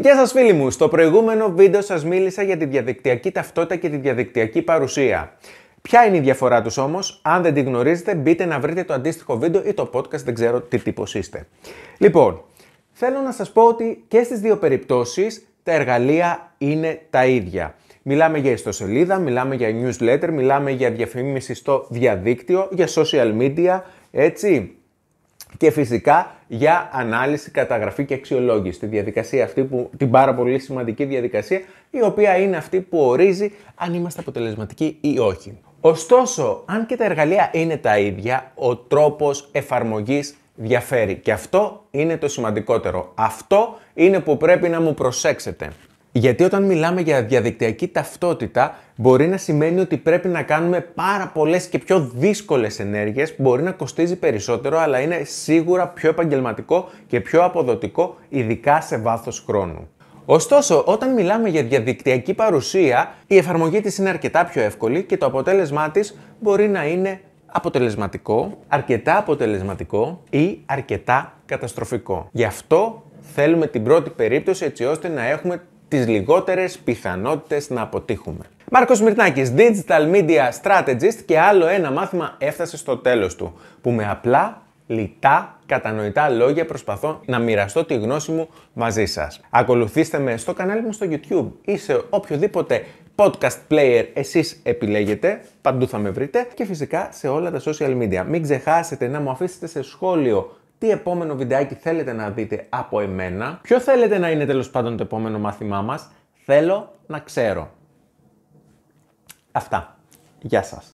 Γεια σας φίλοι μου, στο προηγούμενο βίντεο σας μίλησα για τη διαδικτυακή ταυτότητα και τη διαδικτυακή παρουσία. Ποια είναι η διαφορά τους όμως, αν δεν τη γνωρίζετε μπείτε να βρείτε το αντίστοιχο βίντεο ή το podcast, δεν ξέρω τι τύπος είστε. Λοιπόν, θέλω να σας πω ότι και στις δύο περιπτώσεις τα εργαλεία είναι τα ίδια. Μιλάμε για ιστοσελίδα, μιλάμε για newsletter, μιλάμε για διαφήμιση στο διαδίκτυο, για social media, έτσι και φυσικά για ανάλυση, καταγραφή και αξιολόγηση. Τη διαδικασία αυτή, που, την πάρα πολύ σημαντική διαδικασία, η οποία είναι αυτή που ορίζει αν είμαστε αποτελεσματικοί ή όχι. Ωστόσο, αν και τα εργαλεία είναι τα ίδια, ο τρόπος εφαρμογής διαφέρει. Και αυτό είναι το σημαντικότερο. Αυτό είναι που πρέπει να μου προσέξετε. Γιατί όταν μιλάμε για διαδικτυακή ταυτότητα, μπορεί να σημαίνει ότι πρέπει να κάνουμε πάρα πολλές και πιο δύσκολες ενέργειες, μπορεί να κοστίζει περισσότερο, αλλά είναι σίγουρα πιο επαγγελματικό και πιο αποδοτικό, ειδικά σε βάθος χρόνου. Ωστόσο, όταν μιλάμε για διαδικτυακή παρουσία, η εφαρμογή της είναι αρκετά πιο εύκολη και το αποτέλεσμά της μπορεί να είναι αποτελεσματικό, αρκετά αποτελεσματικό ή αρκετά καταστροφικό. Γι' αυτό θέλουμε την πρώτη περίπτωση έτσι ώστε να έχουμε τις λιγότερες πιθανότητες να αποτύχουμε. Μάρκος Μυρνάκης, Digital Media Strategist και άλλο ένα μάθημα έφτασε στο τέλος του. Που με απλά, λιτά, κατανοητά λόγια προσπαθώ να μοιραστώ τη γνώση μου μαζί σας. Ακολουθήστε με στο κανάλι μου στο YouTube ή σε οποιοδήποτε podcast player εσείς επιλέγετε, παντού θα με βρείτε και φυσικά σε όλα τα social media. Μην ξεχάσετε να μου αφήσετε σε σχόλιο τι επόμενο βιντεάκι θέλετε να δείτε από εμένα, ποιο θέλετε να είναι τέλος πάντων το επόμενο μάθημά μας, θέλω να ξέρω. Αυτά. Γεια σας.